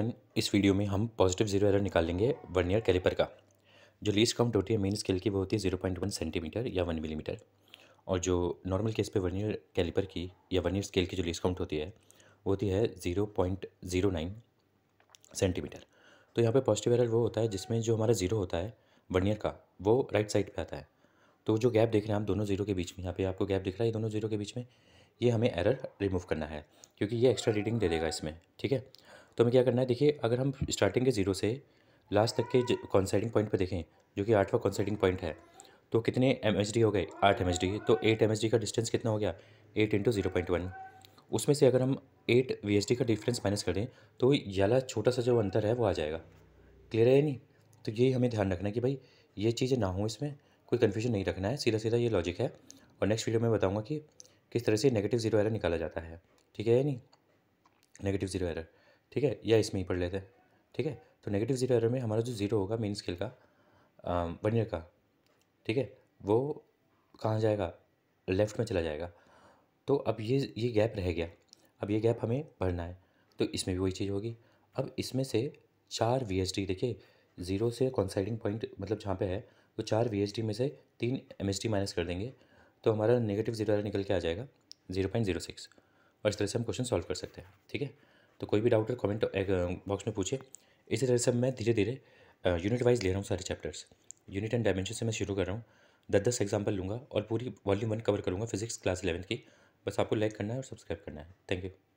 इस वीडियो में हम पॉजिटिव जीरो एरर निकालेंगे वन ईयर कैलिपर का जो लीस्ट काउंट होती है मेन स्केल की वो होती है जीरो पॉइंट वन सेंटीमीटर या वन मिलीमीटर और जो नॉर्मल केस पे वन ईयर कैलिपर की या वन ईयर स्केल की जो लीस्ट काउंट होती है वो होती है zero point zero nine centimetre तो यहाँ पे पॉजिटिव एरर वो होता है जिसमें जो हमारा ज़ीरो होता है वन ईयर का वो राइट साइड पर आता है तो जो गैप देख रहे हैं आप दोनों जीरो के बीच में यहाँ पर आपको गैप दिख रहा है दोनों जीरो के बीच में ये हमें एरर रिमूव करना है क्योंकि ये एक्स्ट्रा रीडिंग दे देगा इसमें ठीक है तो हमें क्या करना है देखिए अगर हम स्टार्टिंग के ज़ीरो से लास्ट तक के कॉन्साइडिंग पॉइंट पर देखें जो कि आठवां कॉन्साइडिंग पॉइंट है तो कितने एम हो गए आठ एम तो एट एम का डिस्टेंस कितना हो गया eight into zero point one उसमें से अगर हम एट वी का डिफरेंस माइनस कर दें तो याला छोटा सा जो अंतर है वो आ जाएगा क्लियर है या नहीं तो यही हमें ध्यान रखना है कि भाई ये चीज़ें ना हो इसमें कोई कन्फ्यूजन नहीं रखना है सीधा सीधा ये लॉजिक है और नेक्स्ट वीडियो में बताऊँगा कि किस तरह से नेगेटिव जीरो एरर निकाला जाता है ठीक है या नहीं नेगेटिव जीरो एरर ठीक है या इसमें ही पढ़ लेते हैं ठीक है तो नेगेटिव ज़ीरो एरर में हमारा जो ज़ीरो होगा मेन स्केल का वन ईयर का ठीक है वो कहाँ जाएगा लेफ़्ट में चला जाएगा तो अब ये ये गैप रह गया अब ये गैप हमें भरना है तो इसमें भी वही चीज़ होगी अब इसमें से चार वी एस डी देखिए ज़ीरो से कॉन्साइडिंग पॉइंट मतलब जहाँ पे है तो चार वी एस डी में से तीन एम एस डी माइनस कर देंगे तो हमारा नेगेटिव ज़ीरो निकल के आ जाएगा ज़ीरो पॉइंट ज़ीरो सिक्स और इस तरह से हम क्वेश्चन सॉल्व कर सकते हैं ठीक है तो कोई भी डाउट है कमेंट बॉक्स में पूछे इसी तरह से मैं धीरे धीरे यूनिट वाइज ले रहा हूँ सारे चैप्टर्स यूनिट एंड डायमेंशन से मैं शुरू कर रहा हूँ दस दस एग्जाम्पल लूँगा और पूरी वॉल्यूम वन कवर करूँगा फिजिक्स क्लास इलेवन की बस आपको लाइक करना है और सब्सक्राइब करना है थैंक यू